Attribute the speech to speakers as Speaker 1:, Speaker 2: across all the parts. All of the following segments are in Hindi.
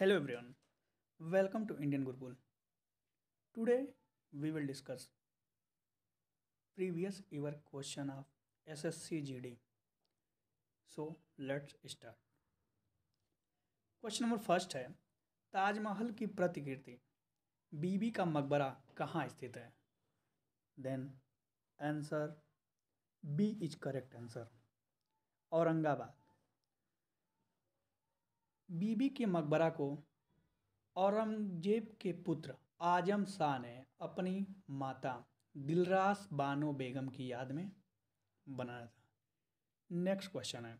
Speaker 1: hello everyone welcome to Indian Gurukul today we will discuss previous year question of SSC GD so let's start question number first है ताजमहल की प्रतिकृति बीबी का मकबरा कहाँ स्थित है then answer B is correct answer Aurangabad Bibi के मकबरा को औरंगज़ेब के पुत्र आजम शाह ने अपनी माता दिलरास बानो बेगम की याद में बनाया था नेक्स्ट क्वेश्चन है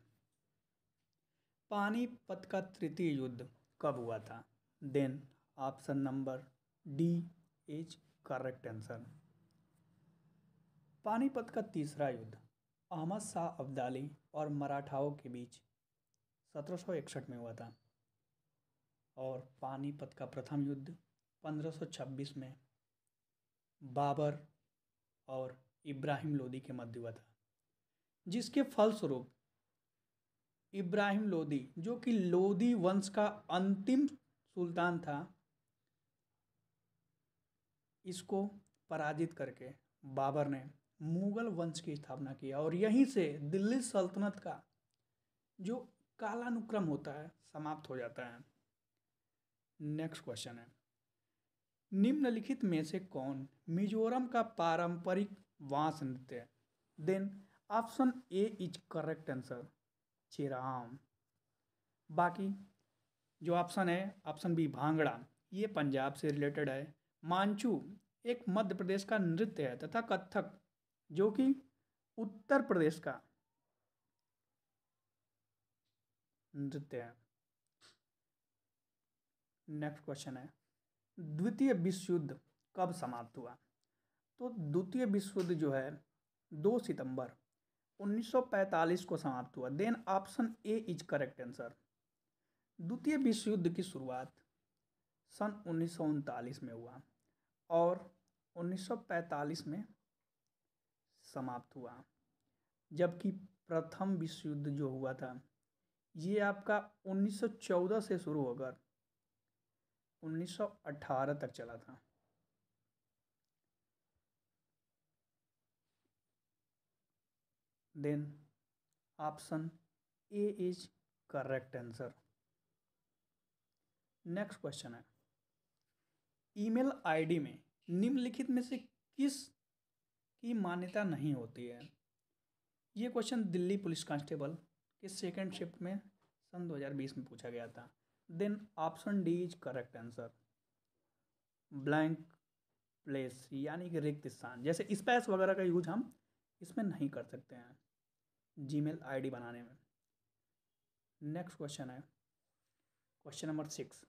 Speaker 1: पानीपत का तृतीय युद्ध कब हुआ था then option number D is correct answer Panipat का तीसरा युद्ध अहमद शाह अब्दाली और मराठाओं के बीच सत्रह में हुआ था और पानीपत का प्रथम युद्ध 1526 में बाबर और इब्राहिम लोदी के मध्य हुआ था जिसके फलस्वरूप इब्राहिम लोदी जो कि लोदी वंश का अंतिम सुल्तान था इसको पराजित करके बाबर ने मुगल वंश की स्थापना किया और यहीं से दिल्ली सल्तनत का जो कालानुक्रम होता है समाप्त हो जाता है नेक्स्ट क्वेश्चन है निम्नलिखित में से कौन मिजोरम का पारंपरिक वास नृत्य है then option A is correct answer Cheraw बाकी जो ऑप्शन है ऑप्शन बी भांगड़ा ये पंजाब से रिलेटेड है मांचू एक मध्य प्रदेश का नृत्य है तथा कथक जो कि उत्तर प्रदेश का नृत्य है नेक्स्ट क्वेश्चन है द्वितीय विश्व युद्ध कब समाप्त हुआ तो द्वितीय विश्व युद्ध जो है दो सितंबर 1945 को समाप्त हुआ then option A is correct answer द्वितीय विश्व युद्ध की शुरुआत सन उन्नीस में हुआ और 1945 में समाप्त हुआ जबकि प्रथम विश्व युद्ध जो हुआ था ये आपका 1914 से शुरू होकर 1918 तक चला था then option A is correct answer next question है ईमेल आईडी में निम्नलिखित में से किस की मान्यता नहीं होती है ये क्वेश्चन दिल्ली पुलिस कांस्टेबल कि सेकेंड शिफ्ट में सन 2020 में पूछा गया था then option D is correct answer blank place यानी कि रिक्त स्थान जैसे स्पेस वगैरह का यूज हम इसमें नहीं कर सकते हैं जी मेल बनाने में नेक्स्ट क्वेश्चन है क्वेश्चन नंबर सिक्स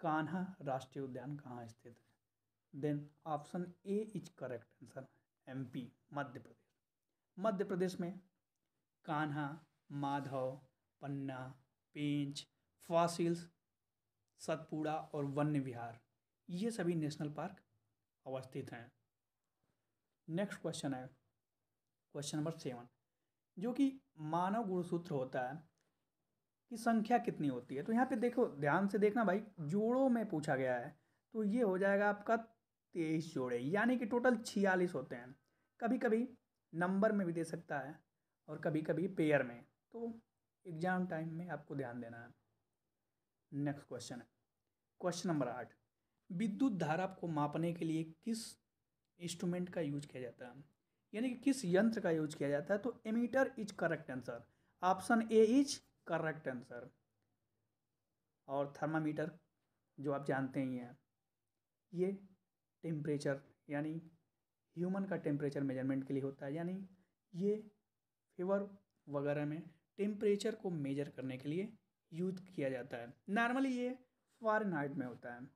Speaker 1: कान्हा राष्ट्रीय उद्यान कहाँ स्थित है then option A is correct answer MP Madhya Pradesh Madhya Pradesh में कान्हा माधव पन्ना पेंच फॉसिल्स सतपुड़ा और वन्य विहार ये सभी नेशनल पार्क अवस्थित हैं नेक्स्ट क्वेश्चन है क्वेश्चन नंबर सेवन जो कि मानव गुणसूत्र होता है कि संख्या कितनी होती है तो यहाँ पे देखो ध्यान से देखना भाई जोड़ों में पूछा गया है तो ये हो जाएगा आपका तेईस जोड़े यानी कि टोटल छियालीस होते हैं कभी कभी नंबर में भी दे सकता है और कभी कभी पेयर में तो एग्ज़ाम टाइम में आपको ध्यान देना है नेक्स्ट क्वेश्चन है क्वेश्चन नंबर आठ विद्युत धारा को मापने के लिए किस इंस्ट्रूमेंट का यूज किया जाता है यानी कि किस यंत्र का यूज किया जाता है तो ammeter is correct answer option A is correct answer और थर्मामीटर जो आप जानते ही हैं ये टेम्परेचर यानी ह्यूमन का टेम्परेचर मेजरमेंट के लिए होता है यानी ये फीवर वगैरह में टेम्परेचर को मेजर करने के लिए यूज किया जाता है नॉर्मली ये फॉरनहाइट में होता है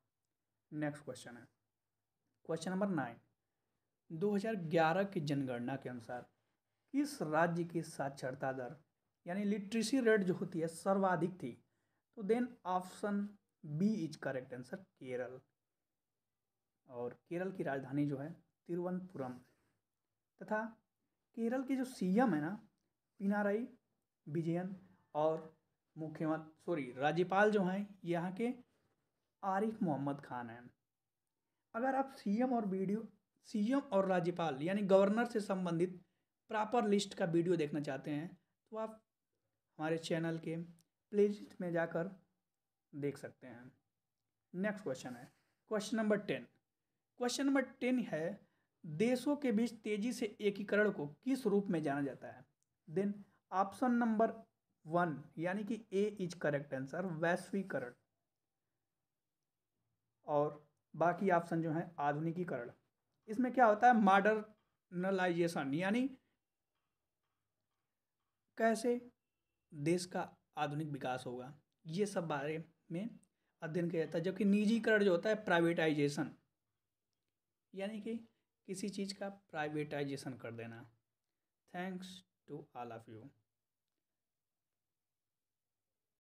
Speaker 1: नेक्स्ट क्वेश्चन है क्वेश्चन नंबर नाइन 2011 की जनगणना के अनुसार किस राज्य की साक्षरता दर यानी लिटरेसी रेट जो होती है सर्वाधिक थी तो then option B is correct answer Kerala और केरल की राजधानी जो है तिरुवनंतपुरम तथा केरल के जो सीएम है ना पिनाराई विजयन और मुख्यमंत्री सॉरी राज्यपाल जो हैं यहाँ के आरिफ मोहम्मद खान हैं अगर आप सीएम और वीडियो सीएम और राज्यपाल यानी गवर्नर से संबंधित प्रॉपर लिस्ट का वीडियो देखना चाहते हैं तो आप हमारे चैनल के प्लेलिस्ट में जाकर देख सकते हैं नेक्स्ट क्वेश्चन है question number ten question number ten है देशों के बीच तेजी से एकीकरण को किस रूप में जाना जाता है देन ऑप्शन नंबर वन यानी कि ए इज करेक्ट आंसर वैश्वीकरण और बाकी ऑप्शन जो है आधुनिकीकरण इसमें क्या होता है मॉडर्नलाइजेशन यानी कैसे देश का आधुनिक विकास होगा ये सब बारे में अध्ययन किया जाता है जबकि निजीकरण जो होता है प्राइवेटाइजेशन यानी कि किसी चीज़ का प्राइवेटाइजेशन कर देना thanks to all of you